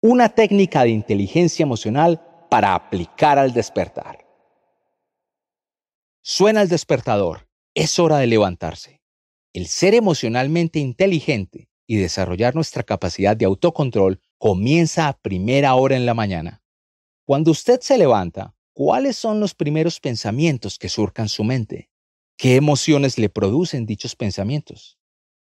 una técnica de inteligencia emocional para aplicar al despertar. Suena el despertador, es hora de levantarse. El ser emocionalmente inteligente y desarrollar nuestra capacidad de autocontrol comienza a primera hora en la mañana. Cuando usted se levanta, ¿cuáles son los primeros pensamientos que surcan su mente? ¿Qué emociones le producen dichos pensamientos?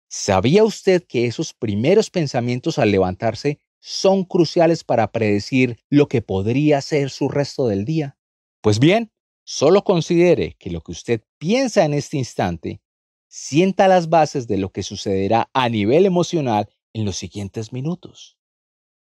¿Sabía usted que esos primeros pensamientos al levantarse son cruciales para predecir lo que podría ser su resto del día? Pues bien, solo considere que lo que usted piensa en este instante sienta las bases de lo que sucederá a nivel emocional en los siguientes minutos.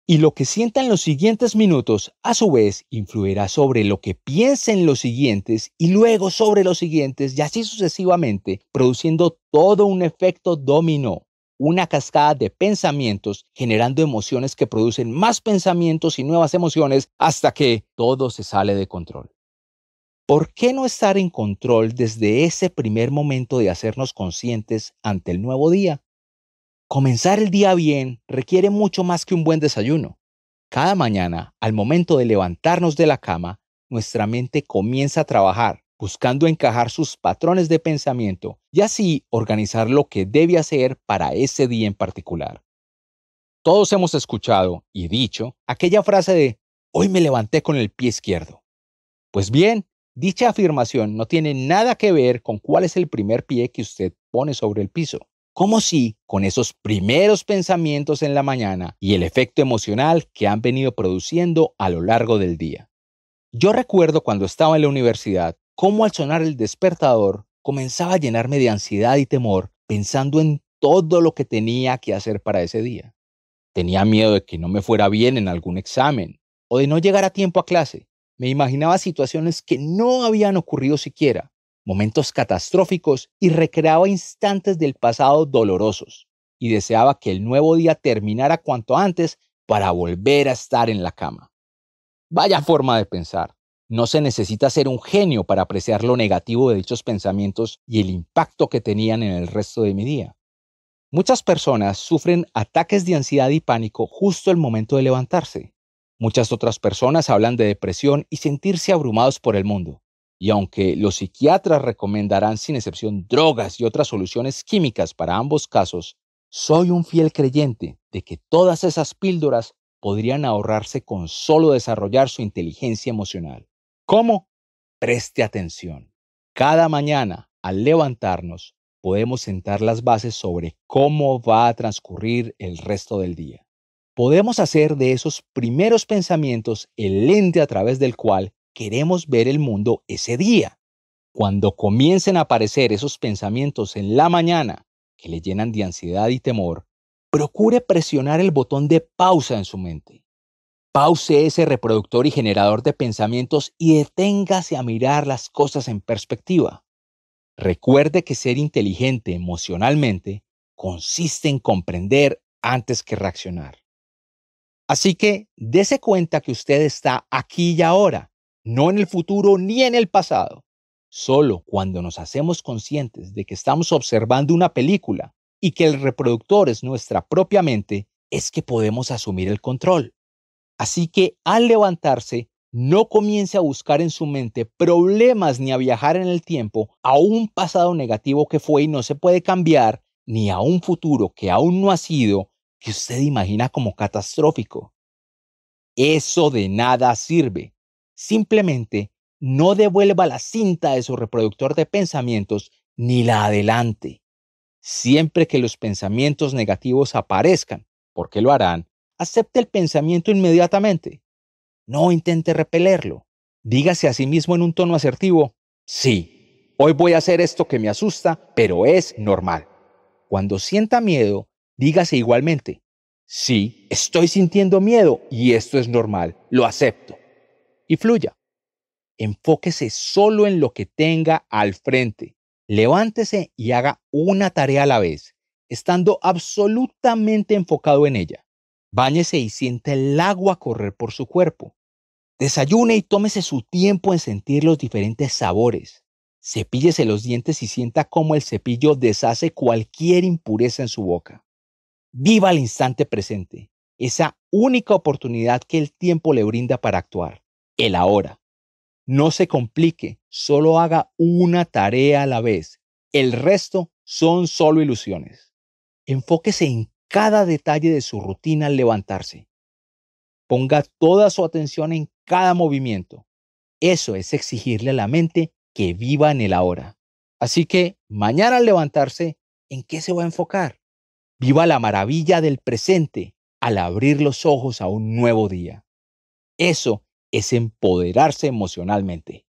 Y lo que sienta en los siguientes minutos, a su vez, influirá sobre lo que piense en los siguientes y luego sobre los siguientes y así sucesivamente, produciendo todo un efecto dominó una cascada de pensamientos generando emociones que producen más pensamientos y nuevas emociones hasta que todo se sale de control. ¿Por qué no estar en control desde ese primer momento de hacernos conscientes ante el nuevo día? Comenzar el día bien requiere mucho más que un buen desayuno. Cada mañana, al momento de levantarnos de la cama, nuestra mente comienza a trabajar buscando encajar sus patrones de pensamiento y así organizar lo que debe hacer para ese día en particular. Todos hemos escuchado y dicho aquella frase de hoy me levanté con el pie izquierdo. Pues bien, dicha afirmación no tiene nada que ver con cuál es el primer pie que usted pone sobre el piso. Como si con esos primeros pensamientos en la mañana y el efecto emocional que han venido produciendo a lo largo del día. Yo recuerdo cuando estaba en la universidad cómo al sonar el despertador comenzaba a llenarme de ansiedad y temor pensando en todo lo que tenía que hacer para ese día. Tenía miedo de que no me fuera bien en algún examen o de no llegar a tiempo a clase. Me imaginaba situaciones que no habían ocurrido siquiera, momentos catastróficos y recreaba instantes del pasado dolorosos y deseaba que el nuevo día terminara cuanto antes para volver a estar en la cama. Vaya forma de pensar. No se necesita ser un genio para apreciar lo negativo de dichos pensamientos y el impacto que tenían en el resto de mi día. Muchas personas sufren ataques de ansiedad y pánico justo el momento de levantarse. Muchas otras personas hablan de depresión y sentirse abrumados por el mundo. Y aunque los psiquiatras recomendarán sin excepción drogas y otras soluciones químicas para ambos casos, soy un fiel creyente de que todas esas píldoras podrían ahorrarse con solo desarrollar su inteligencia emocional. ¿Cómo? Preste atención. Cada mañana, al levantarnos, podemos sentar las bases sobre cómo va a transcurrir el resto del día. Podemos hacer de esos primeros pensamientos el lente a través del cual queremos ver el mundo ese día. Cuando comiencen a aparecer esos pensamientos en la mañana que le llenan de ansiedad y temor, procure presionar el botón de pausa en su mente Pause ese reproductor y generador de pensamientos y deténgase a mirar las cosas en perspectiva. Recuerde que ser inteligente emocionalmente consiste en comprender antes que reaccionar. Así que dése cuenta que usted está aquí y ahora, no en el futuro ni en el pasado. Solo cuando nos hacemos conscientes de que estamos observando una película y que el reproductor es nuestra propia mente, es que podemos asumir el control. Así que al levantarse, no comience a buscar en su mente problemas ni a viajar en el tiempo a un pasado negativo que fue y no se puede cambiar, ni a un futuro que aún no ha sido, que usted imagina como catastrófico. Eso de nada sirve. Simplemente no devuelva la cinta de su reproductor de pensamientos ni la adelante. Siempre que los pensamientos negativos aparezcan, porque lo harán, acepte el pensamiento inmediatamente. No intente repelerlo. Dígase a sí mismo en un tono asertivo, sí, hoy voy a hacer esto que me asusta, pero es normal. Cuando sienta miedo, dígase igualmente, sí, estoy sintiendo miedo y esto es normal, lo acepto. Y fluya. Enfóquese solo en lo que tenga al frente. Levántese y haga una tarea a la vez, estando absolutamente enfocado en ella. Báñese y sienta el agua correr por su cuerpo. Desayune y tómese su tiempo en sentir los diferentes sabores. Cepíllese los dientes y sienta cómo el cepillo deshace cualquier impureza en su boca. Viva el instante presente, esa única oportunidad que el tiempo le brinda para actuar, el ahora. No se complique, solo haga una tarea a la vez. El resto son solo ilusiones. Enfóquese en cada detalle de su rutina al levantarse. Ponga toda su atención en cada movimiento. Eso es exigirle a la mente que viva en el ahora. Así que mañana al levantarse, ¿en qué se va a enfocar? Viva la maravilla del presente al abrir los ojos a un nuevo día. Eso es empoderarse emocionalmente.